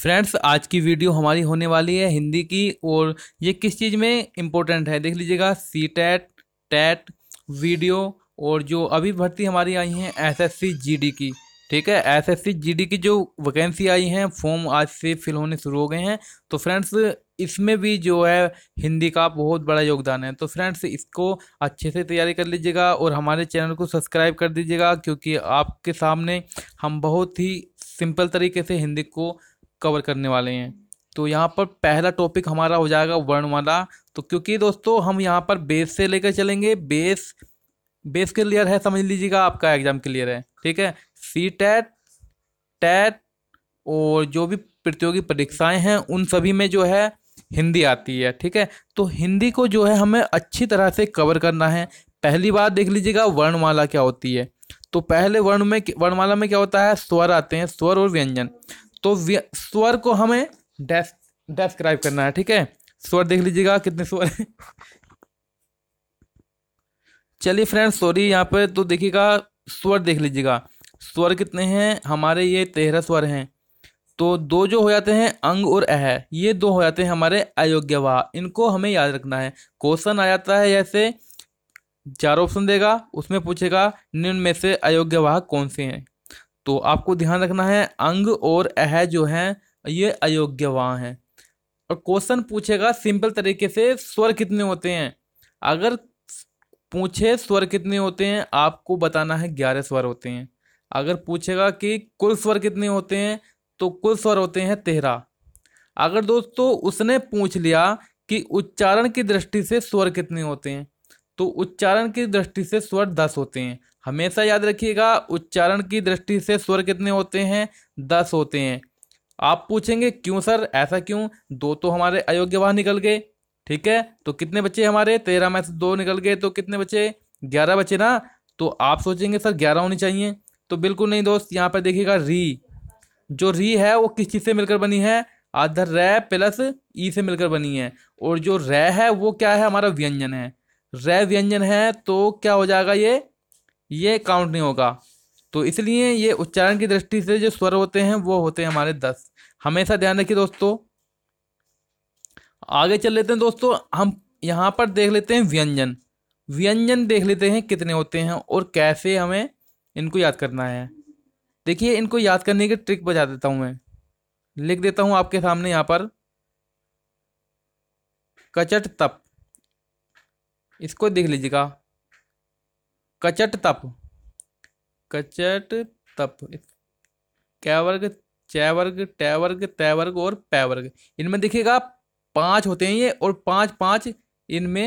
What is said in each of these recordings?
friends आज की video हमारी होने वाली है हिंदी की और ये किस चीज़ में इम्पोर्टेंट है देख लीजिएगा सी टैट टैट वीडियो और जो अभी भर्ती हमारी आई है एसएससी जीडी की ठीक है एसएससी जीडी की जो वैकेंसी आई है फॉर्म आज से फिल होने शुरू हो गए हैं तो फ्रेंड्स इसमें भी जो है हिंदी का बहुत बड़ा योगदान है तो फ्रेंड्स इसको अच्छे से तैयारी कर लीजिएगा और हमारे चैनल को सब्सक्राइब कर दीजिएगा क्योंकि आपके सामने हम बहुत ही सिंपल तरीके से हिंदी को कवर करने वाले हैं तो यहाँ पर पहला टॉपिक हमारा हो जाएगा वर्णमाला तो क्योंकि दोस्तों हम यहाँ पर बेस से लेकर चलेंगे बेस बेस क्लियर है समझ लीजिएगा आपका एग्जाम क्लियर है ठीक है सी टैट टैट और जो भी प्रतियोगी परीक्षाएं हैं उन सभी में जो है हिंदी आती है ठीक है तो हिंदी को जो है हमें अच्छी तरह से कवर करना है पहली बात देख लीजिएगा वर्णमाला क्या होती है तो पहले वर्ण में वर्णमाला में क्या होता है स्वर आते हैं स्वर और व्यंजन तो स्वर को हमें डेस डेस्क्राइब करना है ठीक है स्वर देख लीजिएगा कितने स्वर है चलिए फ्रेंड्स सॉरी यहाँ पे तो देखिएगा स्वर देख लीजिएगा स्वर कितने हैं हमारे ये तेरह स्वर हैं तो दो जो हो जाते हैं अंग और अह ये दो हो जाते हैं हमारे अयोग्यवाह इनको हमें याद रखना है क्वेश्चन आ जाता है ऐसे चार ऑप्शन देगा उसमें पूछेगा निम्न में से अयोग्य वाह कौन से हैं तो आपको ध्यान रखना है अंग और अह जो हैं ये अयोग्य वाह हैं और क्वेश्चन पूछेगा सिंपल तरीके से स्वर कितने होते हैं अगर पूछे स्वर कितने होते हैं आपको बताना है ग्यारह स्वर होते हैं अगर पूछेगा कि कुल स्वर कितने होते हैं तो कुल स्वर होते हैं तेरह अगर दोस्तों उसने पूछ लिया कि उच्चारण की दृष्टि से स्वर कितने होते हैं तो उच्चारण की दृष्टि से स्वर दस होते हैं हमेशा याद रखिएगा उच्चारण की दृष्टि से स्वर कितने होते हैं दस होते हैं आप पूछेंगे क्यों सर ऐसा क्यों दो तो हमारे अयोग्य वाह निकल गए ठीक है तो कितने बच्चे हमारे तेरह में से दो निकल गए तो कितने बच्चे ग्यारह बच्चे ना तो आप सोचेंगे सर ग्यारह होनी चाहिए तो बिल्कुल नहीं दोस्त यहाँ पर देखिएगा री जो री है वो किस चीज़ से मिलकर बनी है आधर रे प्लस ई से मिलकर बनी है और जो रे है वो क्या है हमारा व्यंजन है र व्यंजन है तो क्या हो जाएगा ये ये काउंट नहीं होगा तो इसलिए ये उच्चारण की दृष्टि से जो स्वर होते हैं वो होते हैं हमारे दस हमेशा ध्यान रखिए दोस्तों आगे चल लेते हैं दोस्तों हम यहाँ पर देख लेते हैं व्यंजन व्यंजन देख लेते हैं कितने होते हैं और कैसे हमें इनको याद करना है देखिए इनको याद करने की ट्रिक बजा देता हूँ मैं लिख देता हूँ आपके सामने यहाँ पर कचट तप इसको देख लीजिएगा कचट तप कचट तप कै वर्ग चै वर्ग टै वर्ग तय वर्ग और पै वर्ग इनमें देखिएगा पांच होते हैं ये और पांच पांच इनमें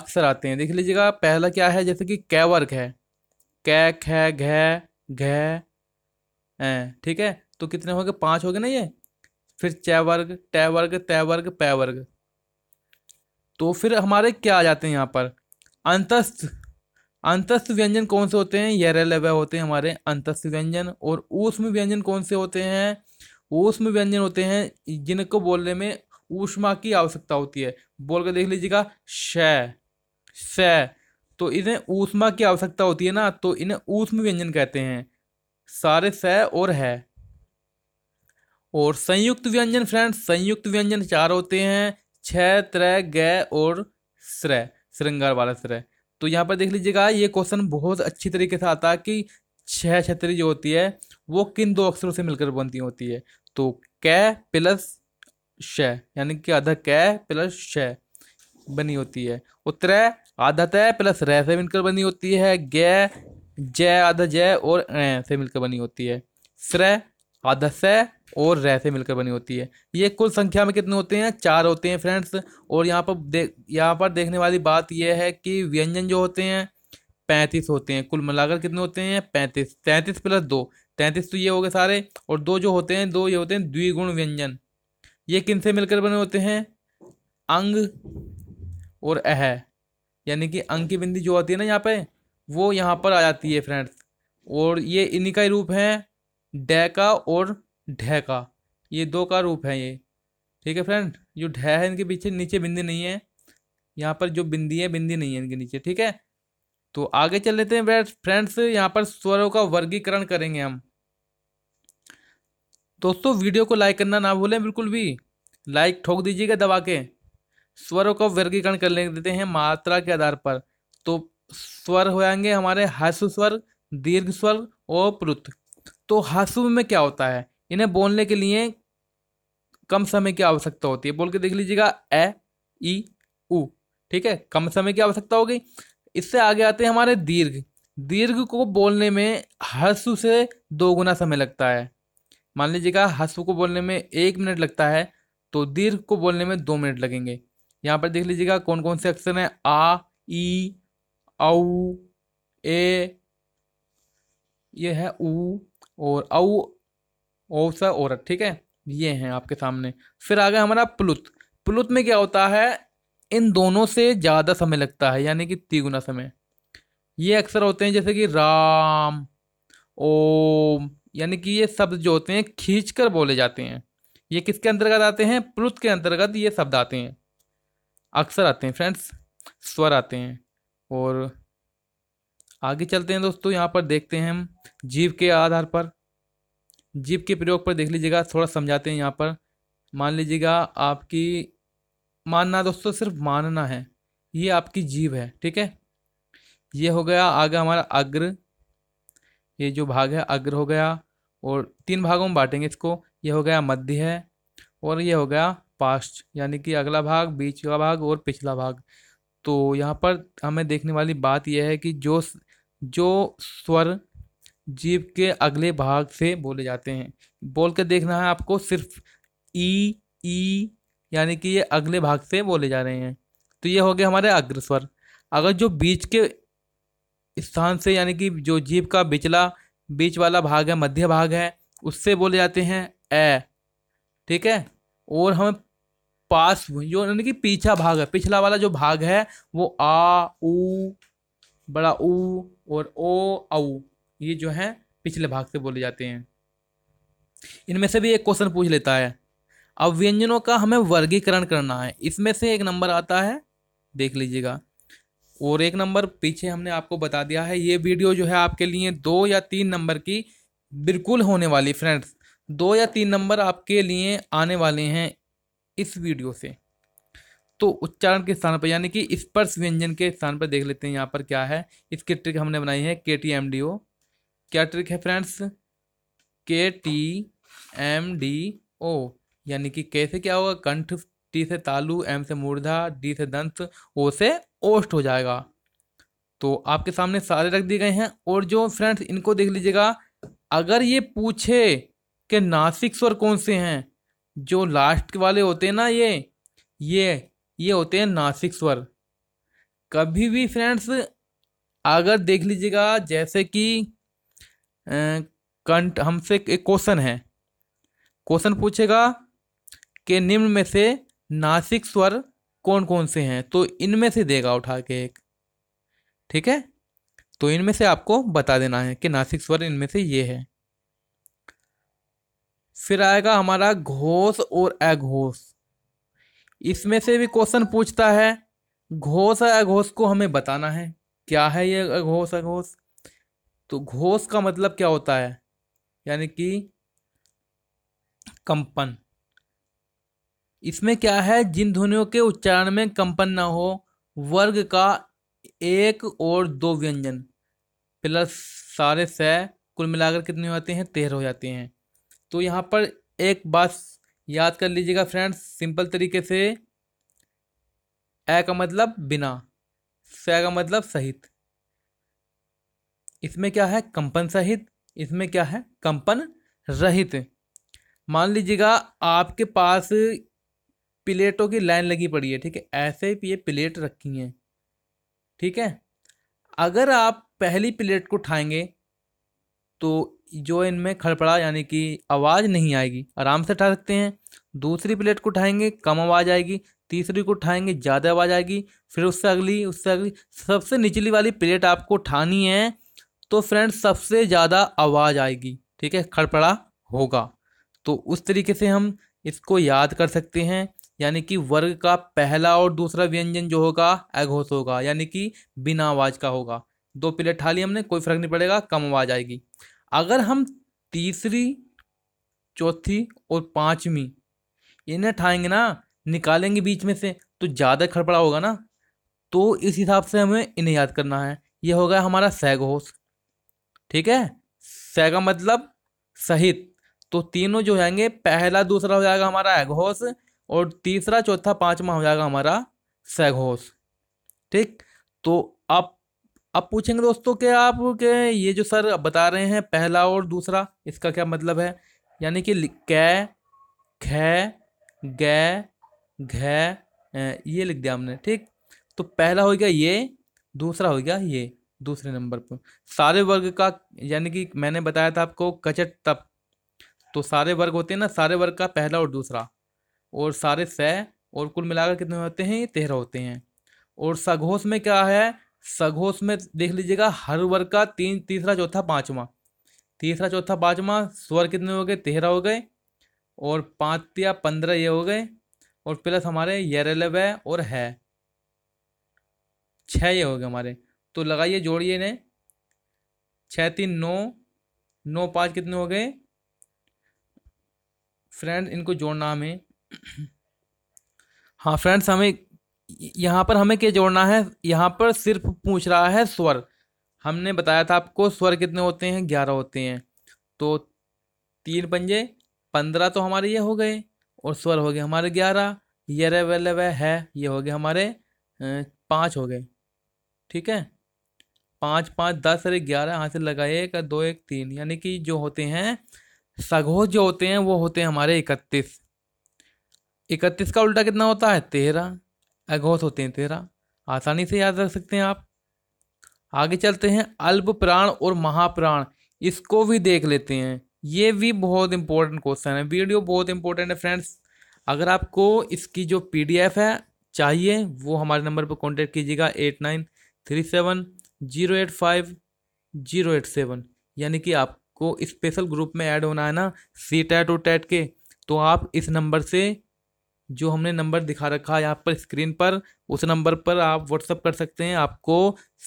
अक्सर आते हैं देख लीजिएगा पहला क्या है जैसे कि कै वर्ग है कै ख घ ठीक है तो कितने हो गए पांच हो गए ना ये फिर चै वर्ग टै वर्ग तय वर्ग पै वर्ग तो फिर हमारे क्या आ जाते हैं यहाँ पर अंतस्थ अंतस्थ व्यंजन कौन से होते हैं यह लवय होते हैं हमारे अंतस्थ व्यंजन और ऊष्म व्यंजन कौन से होते हैं ऊष्म व्यंजन होते हैं जिनको बोलने में ऊष्मा की आवश्यकता होती है बोल कर देख लीजिएगा श श तो इन्हें ऊष्मा की आवश्यकता होती है ना तो इन्हें ऊष्म व्यंजन कहते हैं सारे स और है और संयुक्त व्यंजन फ्रेंड्स संयुक्त व्यंजन चार होते हैं छ त्र ग और श्र श्रृंगार वाला श्रय तो यहाँ पर देख लीजिएगा ये क्वेश्चन बहुत अच्छी तरीके से आता है कि छह छतरी जो होती है वो किन दो अक्षरों से मिलकर बनती होती है तो कै प्लस श यानी कि आधा कै प्लस श बनी होती है उत्तर आधा तय प्लस रह से मिलकर बनी होती है गै जय आधा जय और ए से मिलकर बनी होती है स्र आधा स और रह से मिलकर बनी होती है ये कुल संख्या में कितने होते हैं चार होते हैं फ्रेंड्स और यहाँ पर देख यहाँ पर देखने वाली बात यह है कि व्यंजन जो होते हैं पैंतीस होते हैं कुल मिलाकर कितने होते हैं पैंतीस तैंतीस प्लस दो तैंतीस तो ये हो गए सारे और दो जो होते हैं दो ये होते हैं द्विगुण व्यंजन ये किन से मिलकर बने होते हैं अंग और अह यानी कि अंग की बिंदी जो आती है ना यहाँ पे वो यहाँ पर आ जाती है फ्रेंड्स और ये इन्हीं का ही रूप है डे का और ढह का ये दो का रूप है ये ठीक है फ्रेंड जो ढह है इनके पीछे नीचे बिंदी नहीं है यहाँ पर जो बिंदी है बिंदी नहीं है इनके नीचे ठीक है तो आगे चल लेते हैं फ्रेंड्स यहाँ पर स्वरों का वर्गीकरण करेंगे हम दोस्तों वीडियो को लाइक करना ना भूलें बिल्कुल भी लाइक ठोक दीजिएगा दबा के स्वरों का वर्गीकरण कर लेते हैं मात्रा के आधार पर तो स्वर हो जाएंगे हमारे हर्ष स्वर दीर्घ स्वर और प्रुत तो हर्ष में क्या होता है इन्हें बोलने के लिए कम समय की आवश्यकता होती है बोल के देख लीजिएगा ए ई उ ठीक है कम समय की आवश्यकता होगी इससे आगे आते हैं हमारे दीर्घ दीर्घ को बोलने में हसु से दो गुना समय लगता है मान लीजिएगा हसु को बोलने में एक मिनट लगता है तो दीर्घ को बोलने में दो मिनट लगेंगे यहाँ पर देख लीजिएगा कौन कौन से अक्षर हैं आ ई औ ए ये है ऊ और औ ओसा औरत ठीक है ये हैं आपके सामने फिर आ गया हमारा प्लुत प्लुत में क्या होता है इन दोनों से ज़्यादा समय लगता है यानी कि तिगुना समय ये अक्सर होते हैं जैसे कि राम ओम यानी कि ये शब्द जो होते हैं खींच कर बोले जाते हैं ये किसके अंतर्गत आते हैं प्लुत के अंतर्गत ये शब्द आते हैं अक्सर आते हैं फ्रेंड्स स्वर आते हैं और आगे चलते हैं दोस्तों यहाँ पर देखते हैं हम जीव के आधार पर जीप के प्रयोग पर देख लीजिएगा थोड़ा समझाते हैं यहाँ पर मान लीजिएगा आपकी मानना दोस्तों सिर्फ मानना है ये आपकी जीव है ठीक है ये हो गया आगे हमारा अग्र ये जो भाग है अग्र हो गया और तीन भागों में बांटेंगे इसको ये हो गया मध्य है और ये हो गया पास्ट यानी कि अगला भाग बीच का भाग और पिछला भाग तो यहाँ पर हमें देखने वाली बात यह है कि जो जो स्वर जीभ के अगले भाग से बोले जाते हैं बोल के देखना है आपको सिर्फ ई ई यानी कि ये अगले भाग से बोले जा रहे हैं तो ये हो गए हमारे अग्रस्वर अगर जो बीच के स्थान से यानी कि जो जीभ का बिचला बीच वाला भाग है मध्य भाग है उससे बोले जाते हैं ए ठीक है और हमें पास जो यानी कि पीछा भाग है पिछला वाला जो भाग है वो आ ऊ बड़ा ऊ और ओ औ ये जो है पिछले भाग से बोले जाते हैं इनमें से भी एक क्वेश्चन पूछ लेता है अब व्यंजनों का हमें वर्गीकरण करना है इसमें से एक नंबर आता है देख लीजिएगा और एक नंबर पीछे हमने आपको बता दिया है ये वीडियो जो है आपके लिए दो या तीन नंबर की बिल्कुल होने वाली फ्रेंड्स दो या तीन नंबर आपके लिए आने वाले हैं इस वीडियो से तो उच्चारण के स्थान पर यानी कि स्पर्श व्यंजन के स्थान पर देख लेते हैं यहाँ पर क्या है इसकी ट्रिक हमने बनाई है के टी एम डी ओ क्या ट्रिक है फ्रेंड्स के टी एम डी ओ यानी कि कैसे क्या होगा कंठ टी से तालु एम से मूर्धा डी से दंत ओ से ओष्ट हो जाएगा तो आपके सामने सारे रख दिए गए हैं और जो फ्रेंड्स इनको देख लीजिएगा अगर ये पूछे कि नासिक स्वर कौन से हैं जो लास्ट वाले होते हैं ना ये ये ये होते हैं नासिक स्वर कभी भी फ्रेंड्स अगर देख लीजिएगा जैसे कि कंट हमसे एक क्वेश्चन है क्वेश्चन पूछेगा कि निम्न में से नासिक स्वर कौन कौन से हैं तो इनमें से देगा उठा के एक ठीक है तो इनमें से आपको बता देना है कि नासिक स्वर इनमें से ये है फिर आएगा हमारा घोष और अघोष इसमें से भी क्वेश्चन पूछता है घोष अघोष को हमें बताना है क्या है ये अघोष अघोष तो घोष का मतलब क्या होता है यानी कि कंपन इसमें क्या है जिन ध्वनियों के उच्चारण में कंपन ना हो वर्ग का एक और दो व्यंजन प्लस सारे सह कुल मिलाकर कितने हो जाते हैं तेरह हो जाते हैं तो यहाँ पर एक बात याद कर लीजिएगा फ्रेंड्स सिंपल तरीके से ए का मतलब बिना स का मतलब सहित इसमें क्या है कंपन सहित इसमें क्या है कंपन रहित मान लीजिएगा आपके पास प्लेटों की लाइन लगी पड़ी है ठीक है ऐसे ये प्लेट रखी हैं ठीक है अगर आप पहली प्लेट को उठाएंगे तो जो इनमें खड़पड़ा यानी कि आवाज़ नहीं आएगी आराम से उठा सकते हैं दूसरी प्लेट को उठाएंगे कम आवाज़ आएगी तीसरी को उठाएंगे ज़्यादा आवाज़ आएगी फिर उससे अगली उससे अगली सबसे निचली वाली प्लेट आपको उठानी है तो फ्रेंड सबसे ज़्यादा आवाज़ आएगी ठीक है खड़पड़ा होगा तो उस तरीके से हम इसको याद कर सकते हैं यानी कि वर्ग का पहला और दूसरा व्यंजन जो होगा अघोष होगा यानी कि बिना आवाज़ का होगा दो प्लेट ठाली हमने कोई फर्क नहीं पड़ेगा कम आवाज़ आएगी अगर हम तीसरी चौथी और पाँचवीं इन्हें ठाएंगे ना निकालेंगे बीच में से तो ज़्यादा खड़पड़ा होगा ना तो इस हिसाब से हमें इन्हें याद करना है यह होगा हमारा सैगोश ठीक है स का मतलब सहित तो तीनों जो होंगे पहला दूसरा हो जाएगा हमारा एघोस और तीसरा चौथा पांचवा हो जाएगा हमारा सैघोस ठीक तो आप अब पूछेंगे दोस्तों कि आप के ये जो सर बता रहे हैं पहला और दूसरा इसका क्या मतलब है यानी कि कै ख गै घ ये लिख दिया हमने ठीक तो पहला हो गया ये दूसरा हो गया ये दूसरे नंबर पर सारे वर्ग का यानी कि मैंने बताया था आपको कचट तप तो सारे वर्ग होते हैं ना सारे वर्ग का पहला और दूसरा और सारे स और कुल मिलाकर कितने होते हैं ये तेरह होते हैं और सघोष में क्या है सघोष में देख लीजिएगा हर वर्ग का तीन तीसरा चौथा पाँचवा तीसरा चौथा पाँचवा स्वर कितने हो गए तेरह हो गए और पाँच या पंद्रह ये हो गए और प्लस हमारे यरेलव और है छः ये हो गए हमारे तो लगाइए जोड़िए इन्हें छः तीन नौ नौ पाँच कितने हो गए फ्रेंड इनको जोड़ना हमें हाँ फ्रेंड्स हमें यहाँ पर हमें क्या जोड़ना है यहाँ पर सिर्फ पूछ रहा है स्वर हमने बताया था आपको स्वर कितने होते हैं ग्यारह होते हैं तो तीन पंजे पंद्रह तो हमारे ये हो गए और स्वर हो गए हमारे ग्यारह ये रे वे वे है ये हो गए हमारे पाँच हो गए ठीक है पाँच पाँच दस अरे ग्यारह यहाँ से लगाए एक दो एक तीन यानी कि जो होते हैं सघोज जो होते हैं वो होते हैं हमारे इकतीस इकतीस का उल्टा कितना होता है तेरह अघोष होते हैं तेरह आसानी से याद रख सकते हैं आप आगे चलते हैं अल्प प्राण और महाप्राण इसको भी देख लेते हैं ये भी बहुत इंपॉर्टेंट क्वेश्चन है वीडियो बहुत इंपॉर्टेंट है फ्रेंड्स अगर आपको इसकी जो पीडीएफ है चाहिए वो हमारे नंबर पर कॉन्टेक्ट कीजिएगा eight nine three seven zero eight five zero eight seven यानी कि आपको स्पेशल ग्रुप में ऐड होना है ना सी टैट और टैट के तो आप इस नंबर से जो हमने नंबर दिखा रखा है यहाँ पर स्क्रीन पर उस नंबर पर आप व्हाट्सअप कर सकते हैं आपको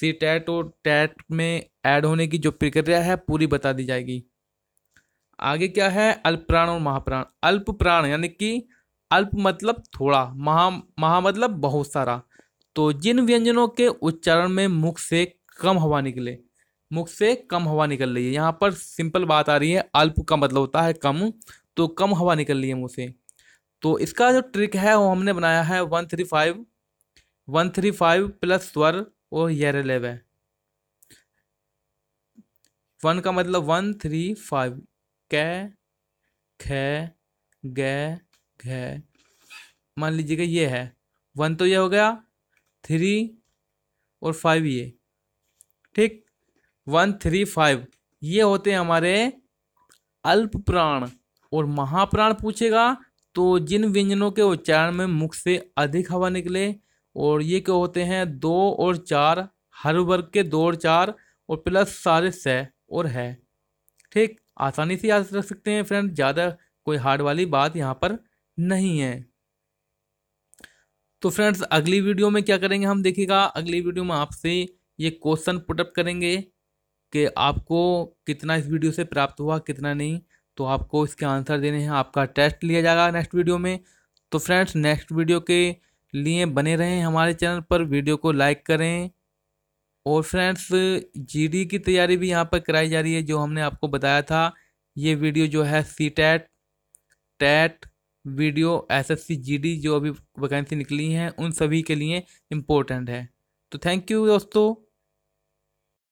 सी टैट और टैट में ऐड होने की जो प्रक्रिया है पूरी बता दी जाएगी आगे क्या है अल्प प्राण और महाप्राण अल्प प्राण यानी कि अल्प मतलब थोड़ा महा महा मतलब बहुत सारा तो जिन व्यंजनों के उच्चारण में मुख से कम हवा निकले मुख से कम हवा निकल रही है यहाँ पर सिंपल बात आ रही है अल्प का मतलब होता है कम तो कम हवा निकल रही है मुँह से तो इसका जो ट्रिक है वो हमने बनाया है one three five one three five plus स्वर और यर है वन का मतलब वन थ्री फाइव कै ख ग घे मान लीजिएगा ये है वन तो ये हो गया थ्री और फाइव ये ठीक वन थ्री फाइव ये होते हैं हमारे अल्प प्राण और महाप्राण पूछेगा तो जिन व्यंजनों के उच्चारण में मुख से अधिक हवा निकले और ये क्या होते हैं दो और चार हर वर्ग के दो और चार और प्लस सारे स और है ठीक आसानी से याद रख सकते हैं फ्रेंड ज़्यादा कोई हार्ड वाली बात यहाँ पर नहीं है तो फ्रेंड्स अगली वीडियो में क्या करेंगे हम देखिएगा अगली वीडियो में आपसे ये क्वेश्चन पुटअप करेंगे कि आपको कितना इस वीडियो से प्राप्त हुआ कितना नहीं तो आपको इसके आंसर देने हैं आपका टेस्ट लिया जाएगा नेक्स्ट वीडियो में तो फ्रेंड्स नेक्स्ट वीडियो के लिए बने रहें हमारे चैनल पर वीडियो को लाइक करें और फ्रेंड्स जीडी की तैयारी भी यहाँ पर कराई जा रही है जो हमने आपको बताया था ये वीडियो जो है C TET TET video S S C G D जो अभी वैकेंसी निकली हैं उन सभी के लिए इम्पोर्टेंट है तो थैंक यू दोस्तों